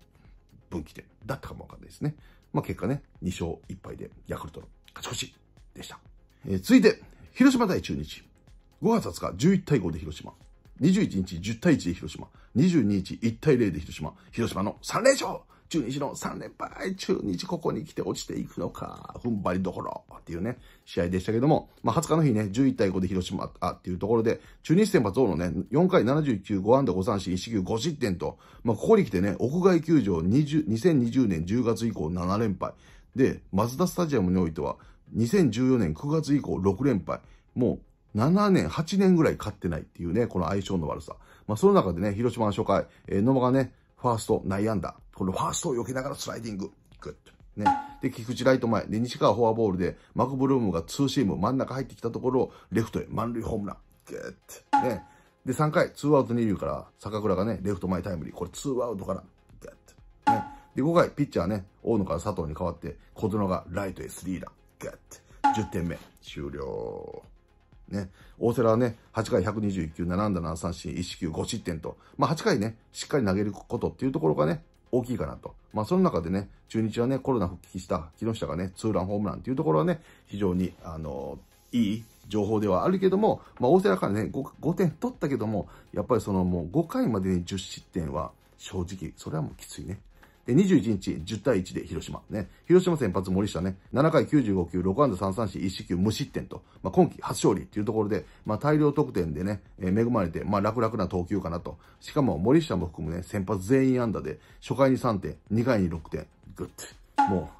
分岐点だったかもわかんないですね。まあ、結果ね、2勝1敗でヤクルトの勝ち越しでした。えー、続いて、広島対中日。5月20日、11対5で広島。21日、10対1で広島。22日、1対0で広島。広島の3連勝中日の3連敗、中日ここに来て落ちていくのか、踏ん張りどころっていうね、試合でしたけども、まあ、20日の日ね、11対5で広島あっていうところで、中日先発王のね、4回79、5安打5三振、1球5失点と、まあ、ここに来てね、屋外球場20 2020年10月以降7連敗。で、マツダスタジアムにおいては、2014年9月以降6連敗。もう、7年、8年ぐらい勝ってないっていうね、この相性の悪さ。まあ、その中でね、広島の初回、えー、野間がね、ファースト内安打このファーストを避けながらスライディング。グッと。ね。で、菊池ライト前。で、西川フォアボールで、マクブルームがツーシーム、真ん中入ってきたところ、レフトへ、満塁ホームラン。グッと。ね。で、3回、ツーアウト二塁から、坂倉がね、レフト前タイムリー。これ、ツーアウトから、グッと。ね。で、5回、ピッチャーね、大野から佐藤に代わって、小園がライトへスリーラン。グッと。10点目、終了。ね。大瀬良はね、8回121球、7安打7三振、1四球5失点と。まあ、8回ね、しっかり投げることっていうところがね、大きいかなと。まあ、その中でね、中日はね、コロナ復帰した木下がね、ツーランホームランというところはね、非常に、あの、いい情報ではあるけども、まあ、大瀬良からね5、5点取ったけども、やっぱりそのもう5回までに10失点は、正直、それはもうきついね。で、21日、10対1で広島。ね。広島先発森下ね、7回95球、6安打3三振、1四球無失点と、まあ、今季初勝利っていうところで、まあ、大量得点でね、えー、恵まれて、まあ、楽々な投球かなと。しかも、森下も含むね、先発全員安打で、初回に3点、2回に6点、グッド。も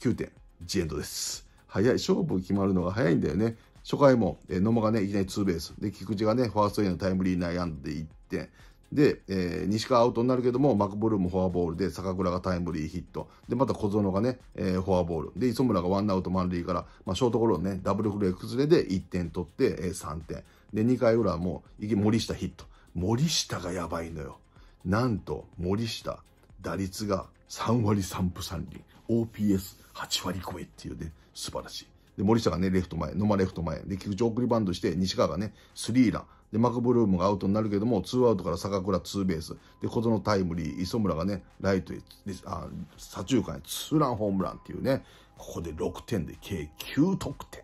う、9点、ジエンドです。早い、勝負決まるのが早いんだよね。初回も、えー、野間がね、いきなりツーベース。で、菊池がね、ファーストへのタイムリー内安打で1点。で、えー、西川アウトになるけども、マクブルームフォアボールで、坂倉がタイムリーヒット。で、また小園がね、えー、フォアボール。で、磯村がワンアウト満塁から、まあ、ショートゴロね、ダブルフレー崩れで1点取って、えー、3点。で、2回裏も、森下ヒット。森下がやばいのよ。なんと、森下、打率が3割3分3厘。OPS8 割超えっていうね、素晴らしい。で、森下がね、レフト前、野間レフト前。で、菊池送りバンドして、西川がね、スリーラン。で、マクブルームがアウトになるけども、ツーアウトから坂倉ツーベース。で、小園タイムリー、磯村がね、ライトへ、あ左中間へツーランホームランっていうね、ここで6点で計9得点。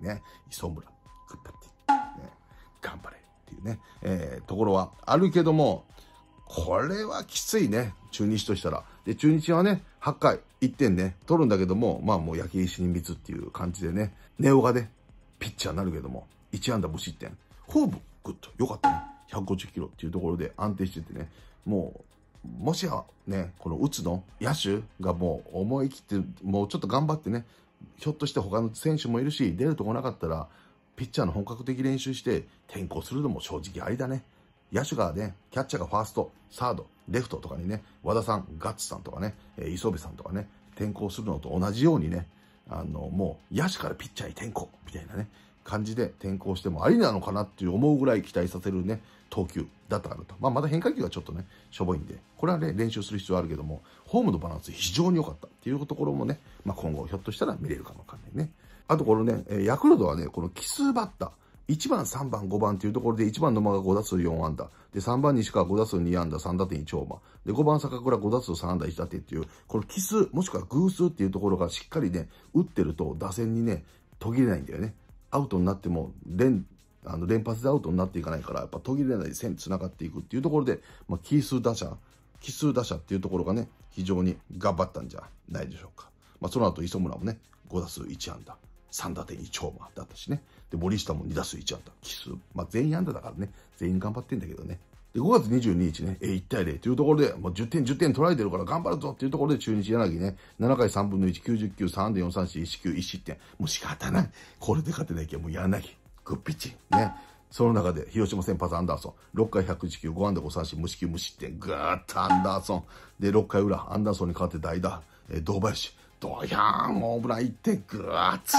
ね、磯村、グッパティ、ね、頑張れっていうね、えー、ところはあるけども、これはきついね、中日としたら。で、中日はね、8回1点ね、取るんだけども、まあもう焼き石に密っていう感じでね、ネオがね、ピッチャーになるけども、1安打無失点。ホームグッと、よかったね。150キロっていうところで安定しててね、もう、もしやね、この打つの野手がもう思い切って、もうちょっと頑張ってね、ひょっとして他の選手もいるし、出るとこなかったら、ピッチャーの本格的練習して転向するのも正直ありだね。野手がね、キャッチャーがファースト、サード、レフトとかにね、和田さん、ガッツさんとかね、えー、磯部さんとかね、転向するのと同じようにね、あの、もう野手からピッチャーに転向、みたいなね、感じで転向してもありなのかなっていう思うぐらい期待させるね、投球だったかなと。まあ、まだ変化球がちょっとね、しょぼいんで、これはね、練習する必要あるけども、ホームのバランス非常に良かったっていうところもね、まあ、今後ひょっとしたら見れるかもわかんないね。あとこのね、ヤクルトはね、この奇数バッター、1番、3番、5番っていうところで1番野間が5打数4安打。で、3番西川5打数2安打、3打点1オーバー。で、5番坂倉5打数3安打1打点っていう、この奇数、もしくは偶数っていうところがしっかりね、打ってると打線にね、途切れないんだよね。アウトになっても連、あの連発でアウトになっていかないから、やっぱ途切れない線繋がっていくっていうところで、まあ、奇数打者、奇数打者っていうところがね、非常に頑張ったんじゃないでしょうか。まあ、その後、磯村もね、5打数1安打。3打点1ホ馬だったしね。で、森下も2打数1安打。奇数。まあ、全員安打だからね。全員頑張ってんだけどね。で、5月22日ね、え1対0というところで、もう10点、10点取られてるから頑張るぞっていうところで中日柳ね、7回3分の1、90球、3で4、3、4、1、9、1失点。もう仕方ない。これで勝てないけど、もうやらなグッピッチね。その中で、広島先発アンダーソン、6回101球、5安打5三振、無四球無失点、ぐーっとアンダーソン。で、6回裏、アンダーソンに代わって代打、えー、堂林、ドヤーン、ホームランって、ぐーっと。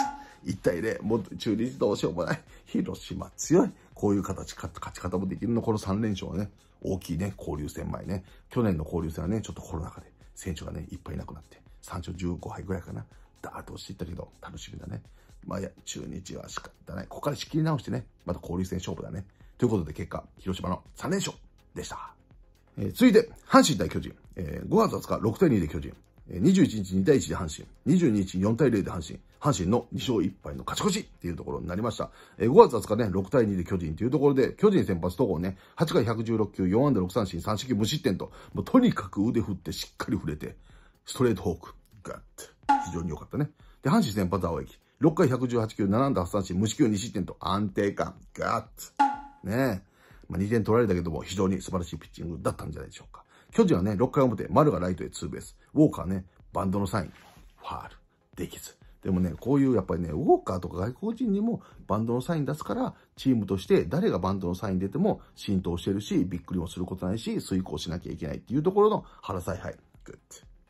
1対0、もう中日どうしようもない。広島強い。こういう形、勝ち方もできるの。この3連勝はね、大きいね、交流戦前ね。去年の交流戦はね、ちょっとコロナ禍で選手がね、いっぱいいなくなって、3勝15敗ぐらいかな。ダーッと押していったけど、楽しみだね。まあ、いや、中日は仕方ない。ここから仕切り直してね、また交流戦勝負だね。ということで結果、広島の3連勝でした。えー、続いて、阪神対巨人。えー、5月20日、6対2で巨人。21日2対1で阪神、22日4対0で阪神、阪神の2勝1敗の勝ち越しっていうところになりました。5月20日ね、6対2で巨人というところで、巨人先発投稿ね、8回116球、4安打6三振、3四球無失点と、もうとにかく腕振ってしっかり振れて、ストレートフォーク、ガッて、非常に良かったね。で、阪神先発青駅、6回118球、7安打8三振、無四球2失点と安定感、ガッて、ねえ。まあ、2点取られたけども、非常に素晴らしいピッチングだったんじゃないでしょうか。巨人はね、6回表、丸がライトへツーベース。ウォーカーね、バンドのサイン、ファールできず。でもね、こういうやっぱりね、ウォーカーとか外国人にもバンドのサイン出すから、チームとして誰がバンドのサイン出ても浸透してるし、びっくりもすることないし、遂行しなきゃいけないっていうところの原采配。グ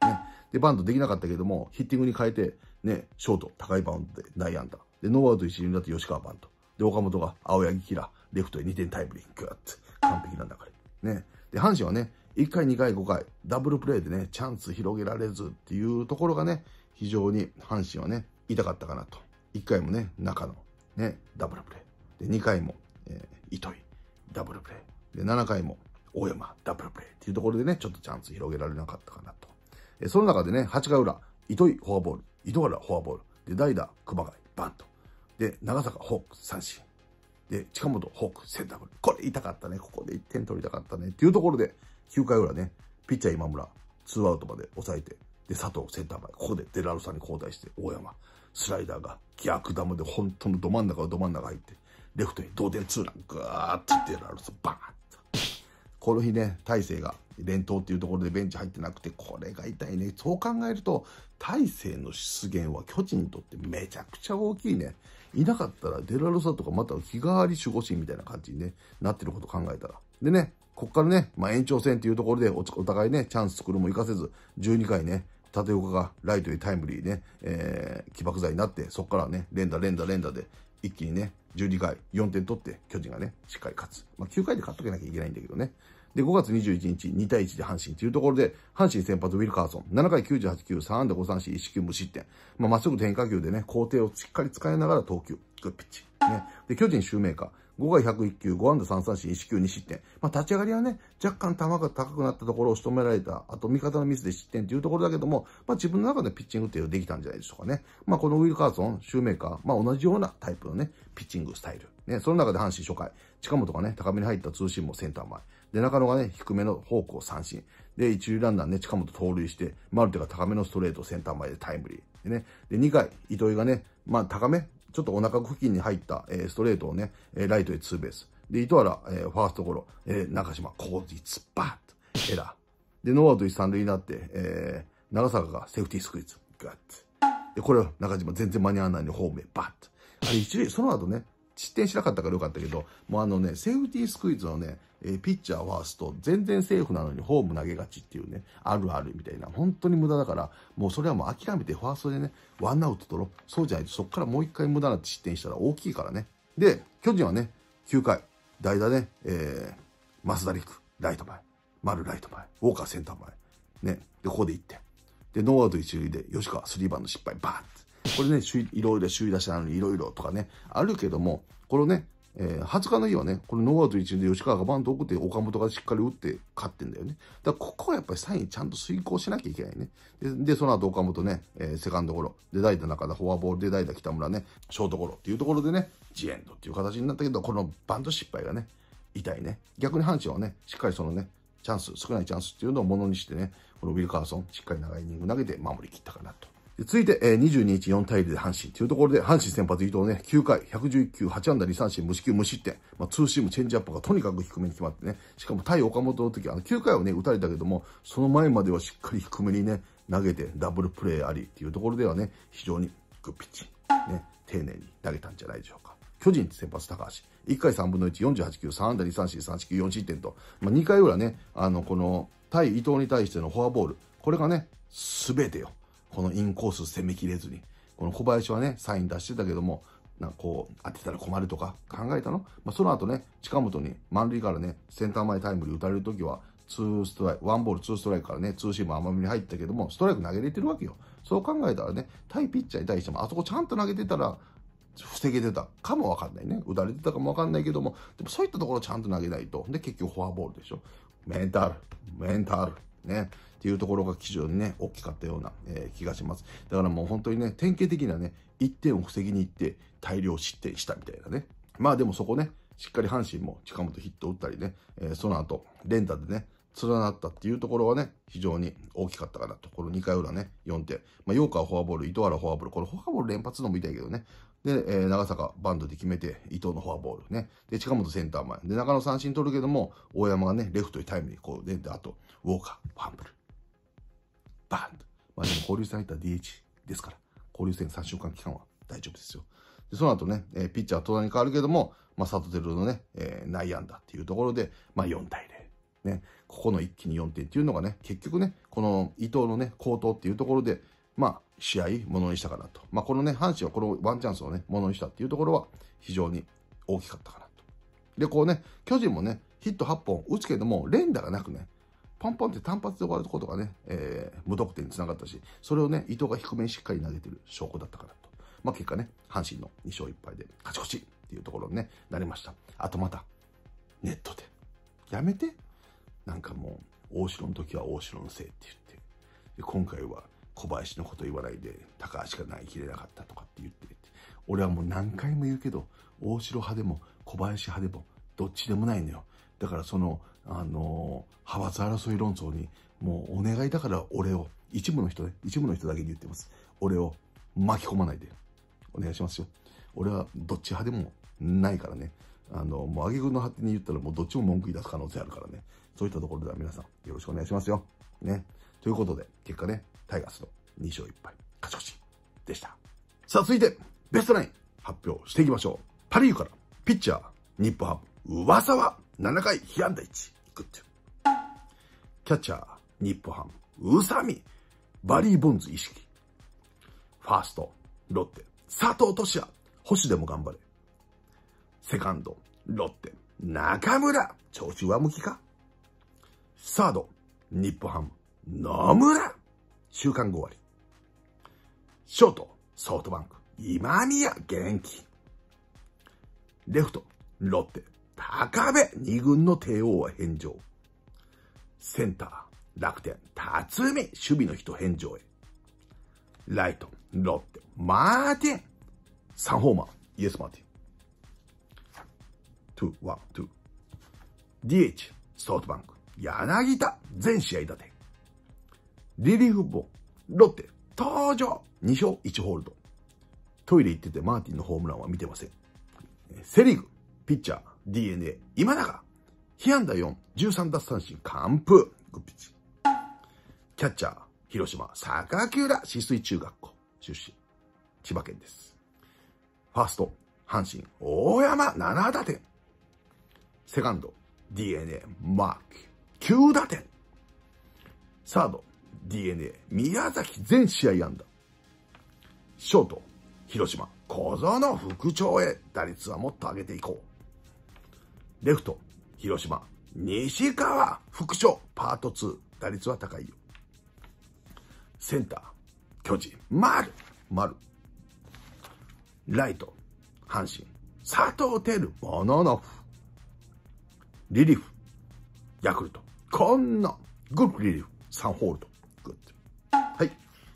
ッね。で、バンドできなかったけども、ヒッティングに変えて、ね、ショート、高いバウンドで内安打。で、ノーアウト一塁だとっ吉川バント。で、岡本が青柳キラレフトへ2点タイムリー。グッ完璧なんだから。ね。で、阪神はね、1回、2回、5回、ダブルプレーでね、チャンス広げられずっていうところがね、非常に阪神はね、痛かったかなと。1回もね、中野、ね、ダブルプレー。で、2回も、えー、糸井、ダブルプレー。で、7回も、大山、ダブルプレーっていうところでね、ちょっとチャンス広げられなかったかなと。えー、その中でね、8回裏、糸井、フォアボール、糸原、フォアボール。で、代打、熊谷、バント。で、長坂、ホーク、三振。で、近本、ホーク、センターブル。これ痛かったね。ここで1点取りたかったね。っていうところで、9回裏ね、ピッチャー今村、2アウトまで抑えて、で、佐藤センター前、ここでデラルさんに交代して、大山、スライダーが逆球で本当のど真ん中がど真ん中入って、レフトに同点ツーラン、ぐーってデラルさん、バーンと。この日ね、大勢が連投っていうところでベンチ入ってなくて、これが痛いね。そう考えると、大勢の出現は巨人にとってめちゃくちゃ大きいね。いなかったらデラロサとかまた日替わり守護神みたいな感じに、ね、なってること考えたら。でね、こっからね、まあ、延長戦っていうところでお互いね、チャンス作るも活かせず、12回ね、立岡がライトにタイムリーね、えー、起爆剤になって、そこからね、連打連打連打で、一気にね、12回、4点取って、巨人がね、しっかり勝つ。まあ、9回で勝っとけなきゃいけないんだけどね。で、5月21日、2対1で阪神というところで、阪神先発ウィルカーソン、7回98球、3安打5三振、1球無失点。まあ、まっすぐ転化球でね、工程をしっかり使いながら投球。グッピッチ。ね。で、巨人シューメーカー。5が101球、5安打3三振、1球2失点。まあ、立ち上がりはね、若干球が高くなったところを仕留められた、あと味方のミスで失点というところだけども、まあ、自分の中でピッチングっていうできたんじゃないでしょうかね。まあ、このウィルカーソン、シューメーカー、まあ、同じようなタイプのね、ピッチングスタイル。ね、その中で阪神初回、近本がね、高めに入ったツーシームセンター前。で、中野がね、低めのフォークを三振。で、一塁ランナーね、近本盗塁して、マルテが高めのストレートセンター前でタイムリー。でね、で、2回、糸井がね、まあ、高め、ちょっとお腹付近に入った、えー、ストレートをね、えー、ライトへツーベース。で、糸原、えー、ファーストゴロ、えー、中島、コーディバッとエラー。で、ノーアウト一三塁になって、えー、長坂がセーフティースクイズ。ガッで、これを中島全然間に合わないんで、ホームへバッと。あれ一塁、その後ね、失点しなかったからよかったけど、もうあのね、セーフティースクイズのね、えー、ピッチャーワースト、全然セーフなのにホーム投げがちっていうね、あるあるみたいな、本当に無駄だから、もうそれはもう諦めてファーストでね、ワンアウト取ろう。そうじゃないと、そこからもう一回無駄な失点したら大きいからね。で、巨人はね、9回、代打ね、えー、増田陸、ライト前、丸ライト前、ウォーカーセンター前、ね、で、ここで1点。で、ノーアウト1塁で、吉川3番の失敗、バーって。これね、いろいろ首位打者なのにいろいろとかね、あるけども、このね、えー、20日の日はね、このノーアウト1塁で吉川がバント送って岡本がしっかり打って勝ってんだよね。だからここはやっぱりサインちゃんと遂行しなきゃいけないね。で、でその後岡本ね、えー、セカンドゴロ、で代打中田、フォアボールで代打北村ね、ショートゴロっていうところでね、ジエンドっていう形になったけど、このバント失敗がね、痛いね。逆に阪神はね、しっかりそのね、チャンス、少ないチャンスっていうのをものにしてね、このウィルカーソン、しっかり長いイニング投げて守りきったかなと。続いて、えー、22日4対0で阪神というところで、阪神先発伊藤ね、9回、119球、8安打2三振、無四球無失点。まあ、ツーシーム、チェンジアップがとにかく低めに決まってね、しかも対岡本の時、あの、9回をね、打たれたけども、その前まではしっかり低めにね、投げて、ダブルプレーありっていうところではね、非常にグッピッチ、ね、丁寧に投げたんじゃないでしょうか。巨人先発高橋。1回3分の1、48球、3安打2三振、3四球、4失点と。まあ、2回裏ね、あの、この、対伊藤に対してのフォアボール。これがね、すべてよ。このインコース攻めきれずに。この小林はね、サイン出してたけども、なんかこう、当てたら困るとか考えたの、まあ、その後ね、近本に満塁からね、センター前タイムリー打たれるときは、ーストライク、ンボールツーストライクからね、ツーシーム甘めに入ったけども、ストライク投げれてるわけよ。そう考えたらね、対ピッチャーに対しても、あそこちゃんと投げてたら、防げてたかもわかんないね。打たれてたかもわかんないけども、でもそういったところちゃんと投げないと。で、結局フォアボールでしょ。メンタル、メンタル、ね。っていうところが非常にね、大きかったような、えー、気がします。だからもう本当にね、典型的なね、1点を防ぎに行って大量失点したみたいなね。まあでもそこね、しっかり阪神も近本ヒット打ったりね、えー、その後、連打でね、連なったっていうところはね、非常に大きかったかなと。この2回裏ね、4点。まあ、ヨーカーフォアボール、糸原フォアボール。これフォアボール連発のも痛いけどね。で、えー、長坂バンドで決めて、伊藤のフォアボールね。で、近本センター前。で、中野三振取るけども、大山がね、レフトにタイムリー、こう出て、あと、ウォーカー、ファンブル。バーンと。まあでも交流戦入った DH ですから、交流戦3週間期間は大丈夫ですよ。でその後ね、えー、ピッチャーは戸田に変わるけども、まあ、サトテルのね、えー、内安打っていうところで、まあ、4対0。ね、ここの一気に4点っていうのがね、結局ね、この伊藤のね、高騰っていうところで、まあ、試合、ものにしたかなと。まあ、このね、阪神はこのワンチャンスをね、ものにしたっていうところは、非常に大きかったかなと。で、こうね、巨人もね、ヒット8本打つけども、連打がなくね、ポンポンって単発で終わることがね、えー、無得点につながったし、それをね、伊藤が低めにしっかり投げてる証拠だったからと。まあ、結果ね、阪神の2勝1敗で勝ち越しっていうところに、ね、なりました。あとまた、ネットで。やめて。なんかもう、大城の時は大城のせいって言って。で今回は小林のこと言わないで、高橋が投げきれなかったとかって言ってって。俺はもう何回も言うけど、大城派でも小林派でも、どっちでもないのよ。だからその、あの、派閥争い論争に、もうお願いだから俺を、一部の人ね、一部の人だけに言ってます。俺を巻き込まないで。お願いしますよ。俺はどっち派でもないからね。あの、もうげ句の派手に言ったらもうどっちも文句言い出す可能性あるからね。そういったところでは皆さんよろしくお願いしますよ。ね。ということで、結果ね、タイガースの2勝1敗、勝ち越しでした。さあ、続いて、ベストナイン発表していきましょう。パリーグから、ピッチャー、ップハム、噂は7回被安打1、グッド。キャッチャー、日本ハム、宇佐美、バリー・ボンズ意識。ファースト、ロッテ、佐藤俊也、星でも頑張れ。セカンド、ロッテ、中村、調子上向きかサード、日本ハム、野村、週間5割。ショート、ソフトバンク、今宮、元気。レフト、ロッテ、高部、二軍の帝王は返上。センター、楽天、辰巳、守備の人返上へ。ライト、ロッテ、マーティン、3ホーマー、イエスマーティン。2、1、2。DH、ソフトバンク、柳田、全試合打て。リリーフボロッテ、登場 !2 勝1ホールド。トイレ行っててマーティンのホームランは見てません。セリーグ、ピッチャー、DNA、今永、被安打4、13奪三振、完封、グッピチ。キャッチャー、広島、坂木浦、市水中学校、出身、千葉県です。ファースト、阪神、大山、7打点。セカンド、DNA、マーク、9打点。サード、DNA、宮崎、全試合安打。ショート、広島、小園副長へ打率はもっと上げていこう。レフト、広島、西川、副将、パート2、打率は高いよ。センター、巨人、丸、丸。ライト、阪神、佐藤輝、モノノフ。リリーフ、ヤクルト、こんな、グッリリーフ、サンホールド、グッド。はい。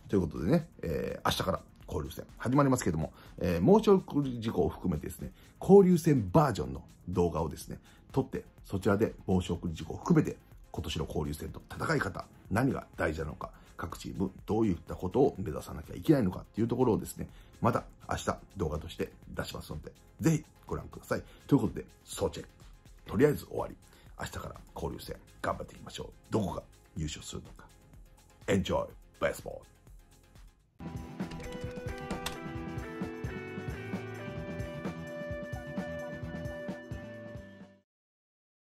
ということでね、えー、明日から交流戦始まりますけども、えー、猛暑事故を含めてですね、交流戦バージョンの動画をですね、撮って、そちらで猛暑事故を含めて、今年の交流戦と戦い方、何が大事なのか、各チームどういったことを目指さなきゃいけないのかっていうところをですね、また明日動画として出しますので、ぜひご覧ください。ということで、総チェック。とりあえず終わり。明日から交流戦頑張っていきましょう。どこが優勝するのか。Enjoy baseball!